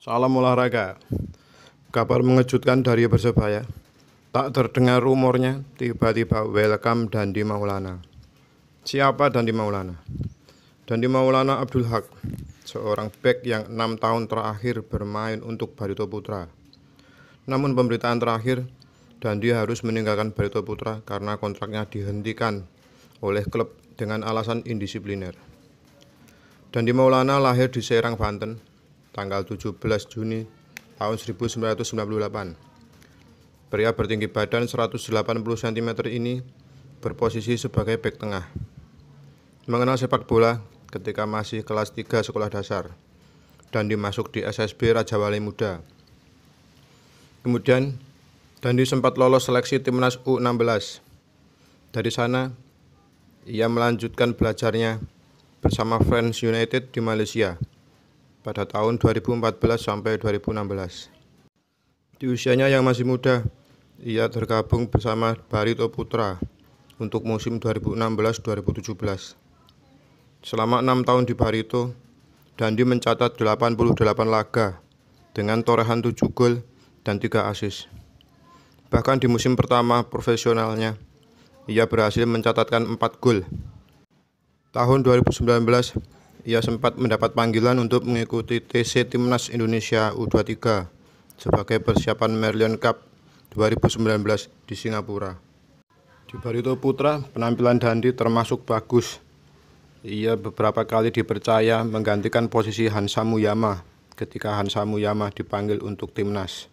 Salam olahraga. Kabar mengejutkan dari Persebaya. Tak terdengar rumornya, tiba-tiba welcome Dandi Maulana. Siapa Dandi Maulana? Dandi Maulana Abdul Haq, seorang bek yang enam tahun terakhir bermain untuk Barito Putra. Namun pemberitaan terakhir, Dandi harus meninggalkan Barito Putra karena kontraknya dihentikan oleh klub dengan alasan indisipliner. Dandi Maulana lahir di Serang, Banten tanggal 17 Juni tahun 1998. Pria bertinggi badan 180 cm ini berposisi sebagai bek tengah. Mengenal sepak bola ketika masih kelas 3 sekolah dasar dan dimasuk di SSB Raja Wali Muda. Kemudian, Dandi sempat lolos seleksi timnas U16. Dari sana, ia melanjutkan belajarnya bersama Friends United di Malaysia pada tahun 2014 sampai 2016. Di usianya yang masih muda, ia tergabung bersama Barito Putra untuk musim 2016-2017. Selama enam tahun di Barito, Dandi mencatat 88 laga dengan torehan 7 gol dan 3 asis. Bahkan di musim pertama profesionalnya, ia berhasil mencatatkan 4 gol. Tahun 2019, ia sempat mendapat panggilan untuk mengikuti TC Timnas Indonesia U23 sebagai persiapan Merlion Cup 2019 di Singapura. Di Barito Putra, penampilan Dandi termasuk bagus. Ia beberapa kali dipercaya menggantikan posisi Hansa Muyama ketika Hansa Muyama dipanggil untuk timnas.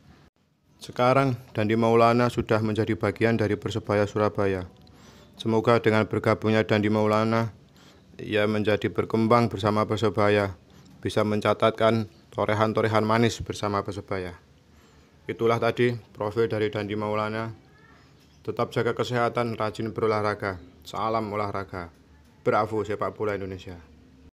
Sekarang, Dandi Maulana sudah menjadi bagian dari Persebaya Surabaya. Semoga dengan bergabungnya Dandi Maulana, ia menjadi berkembang bersama Persebaya, bisa mencatatkan torehan-torehan manis bersama Persebaya. Itulah tadi profil dari Dandi Maulana. Tetap jaga kesehatan, rajin berolahraga. Salam olahraga. Bravo sepak bola Indonesia.